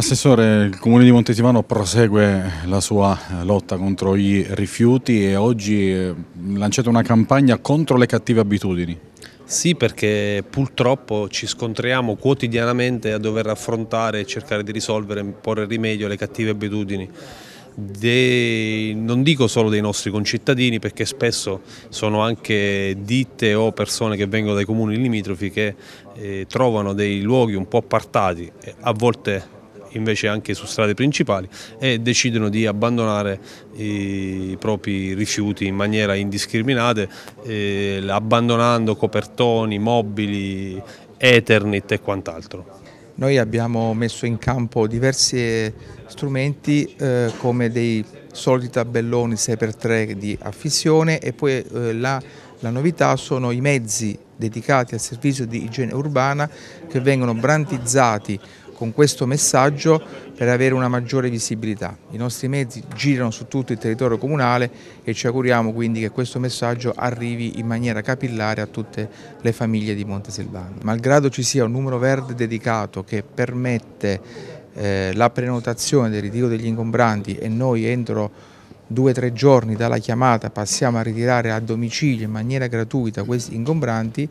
Assessore, il Comune di Montesimano prosegue la sua eh, lotta contro i rifiuti e oggi eh, lanciate una campagna contro le cattive abitudini. Sì, perché purtroppo ci scontriamo quotidianamente a dover affrontare e cercare di risolvere e porre rimedio alle cattive abitudini. Dei, non dico solo dei nostri concittadini perché spesso sono anche ditte o persone che vengono dai comuni limitrofi che eh, trovano dei luoghi un po' appartati, a volte invece anche su strade principali e decidono di abbandonare i propri rifiuti in maniera indiscriminata, eh, abbandonando copertoni, mobili, Ethernet e quant'altro. Noi abbiamo messo in campo diversi eh, strumenti eh, come dei soliti tabelloni 6x3 di affissione e poi eh, la, la novità sono i mezzi dedicati al servizio di igiene urbana che vengono brandizzati con questo messaggio per avere una maggiore visibilità. I nostri mezzi girano su tutto il territorio comunale e ci auguriamo quindi che questo messaggio arrivi in maniera capillare a tutte le famiglie di Montesilvano. Malgrado ci sia un numero verde dedicato che permette eh, la prenotazione del ritiro degli ingombranti e noi entro due o tre giorni dalla chiamata passiamo a ritirare a domicilio in maniera gratuita questi ingombranti,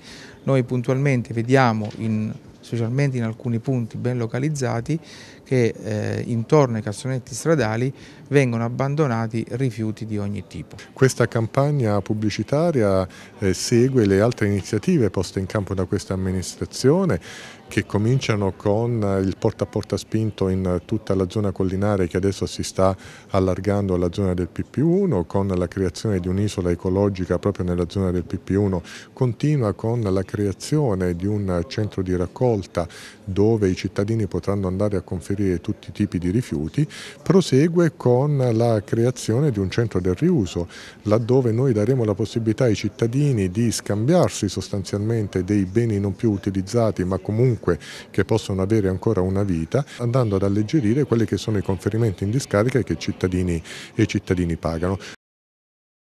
noi puntualmente vediamo in specialmente in alcuni punti ben localizzati, che eh, intorno ai cassonetti stradali vengono abbandonati rifiuti di ogni tipo. Questa campagna pubblicitaria eh, segue le altre iniziative poste in campo da questa amministrazione che cominciano con eh, il porta a porta spinto in tutta la zona collinare che adesso si sta allargando alla zona del PP1, con la creazione di un'isola ecologica proprio nella zona del PP1, continua con la creazione di un centro di raccolta raccolta dove i cittadini potranno andare a conferire tutti i tipi di rifiuti, prosegue con la creazione di un centro del riuso, laddove noi daremo la possibilità ai cittadini di scambiarsi sostanzialmente dei beni non più utilizzati ma comunque che possono avere ancora una vita, andando ad alleggerire quelli che sono i conferimenti in discarica che i cittadini i cittadini pagano.